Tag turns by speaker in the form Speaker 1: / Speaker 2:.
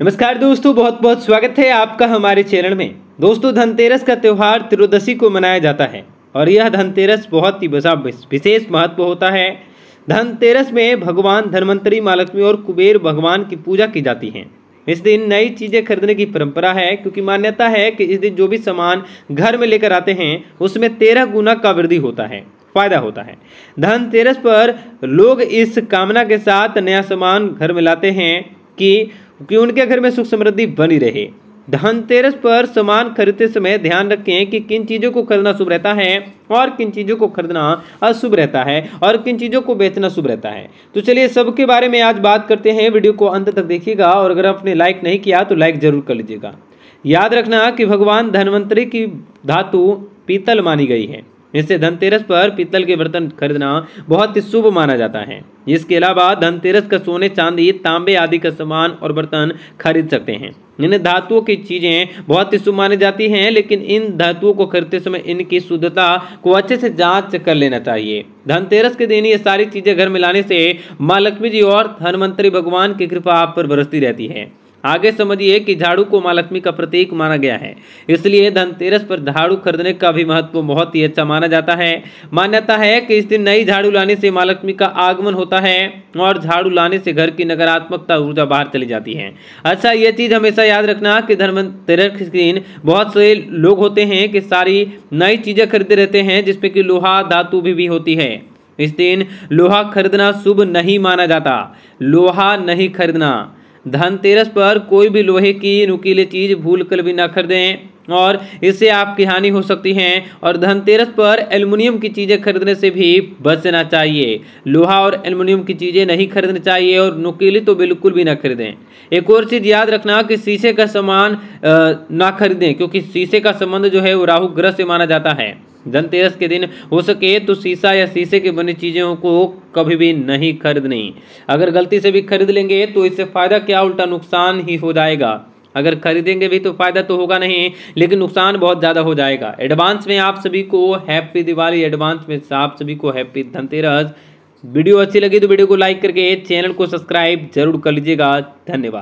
Speaker 1: नमस्कार दोस्तों बहुत बहुत स्वागत है आपका हमारे चैनल में दोस्तों धनतेरस का त्यौहार त्रोदशी को मनाया जाता है और यह धनतेरस बहुत ही बसा विशेष महत्व होता है धनतेरस में भगवान धनवंतरी महालक्ष्मी और कुबेर भगवान की पूजा की जाती है इस दिन नई चीज़ें खरीदने की परंपरा है क्योंकि मान्यता है कि इस दिन जो भी सामान घर में लेकर आते हैं उसमें तेरह गुना का वृद्धि होता है फायदा होता है धनतेरस पर लोग इस कामना के साथ नया सामान घर में लाते हैं कि कि उनके घर में सुख समृद्धि बनी रहे धनतेरस पर सामान खरीदते समय ध्यान रखें कि किन चीज़ों को खरीदना शुभ रहता है और किन चीज़ों को खरीदना अशुभ रहता है और किन चीज़ों को बेचना शुभ रहता है तो चलिए सबके बारे में आज बात करते हैं वीडियो को अंत तक देखिएगा और अगर आपने लाइक नहीं किया तो लाइक ज़रूर कर लीजिएगा याद रखना कि भगवान धनवंतरी की धातु पीतल मानी गई है इससे धनतेरस पर पीतल के बर्तन खरीदना बहुत ही शुभ माना जाता है इसके अलावा धनतेरस का सोने चांदी तांबे आदि का सामान और बर्तन खरीद सकते हैं इन धातुओं की चीज़ें बहुत ही शुभ मानी जाती हैं लेकिन इन धातुओं को खरीदते समय इनकी शुद्धता को अच्छे से जांच कर लेना चाहिए धनतेरस के दिन ये सारी चीज़ें घर में लाने से माँ लक्ष्मी जी और धनवंतरी भगवान की कृपा आप पर बरसती रहती है आगे समझिए कि झाड़ू को माँ लक्ष्मी का प्रतीक माना गया है इसलिए धनतेरस पर झाड़ू खरीदने का भी महत्व बहुत ही अच्छा माना जाता है मान्यता है कि इस दिन नई झाड़ू लाने से माँ लक्ष्मी का आगमन होता है और झाड़ू लाने से घर की नकारात्मकता ऊर्जा बाहर चली जाती है अच्छा ये चीज़ हमेशा याद रखना कि धनतेरस के दिन बहुत से लोग होते हैं कि सारी नई चीज़ें खरीदते रहते हैं जिसमें कि लोहा धातु भी, भी होती है इस दिन लोहा खरीदना शुभ नहीं माना जाता लोहा नहीं खरीदना धनतेरस पर कोई भी लोहे की नुकीली चीज़ भूल कर भी ना खरीदें और इससे आपकी हानि हो सकती है और धनतेरस पर एल्युमिनियम की चीज़ें खरीदने से भी बचना चाहिए लोहा और एल्युमिनियम की चीज़ें नहीं खरीदनी चाहिए और नुकीली तो बिल्कुल भी ना खरीदें एक और चीज़ याद रखना कि शीशे का सामान ना खरीदें क्योंकि शीशे का संबंध जो है वो राहु ग्रह से माना जाता है धनतेरस के दिन हो सके तो शीशा या शीशे की बनी चीज़ों को कभी भी नहीं खरीदनी अगर गलती से भी खरीद लेंगे तो इससे फ़ायदा क्या उल्टा नुकसान ही हो जाएगा अगर खरीदेंगे भी तो फ़ायदा तो होगा नहीं लेकिन नुकसान बहुत ज़्यादा हो जाएगा एडवांस में आप सभी को हैप्पी दिवाली एडवांस में आप सभी को हैप्पी धनतेरस वीडियो अच्छी लगी तो वीडियो को लाइक करके चैनल को सब्सक्राइब जरूर कर लीजिएगा धन्यवाद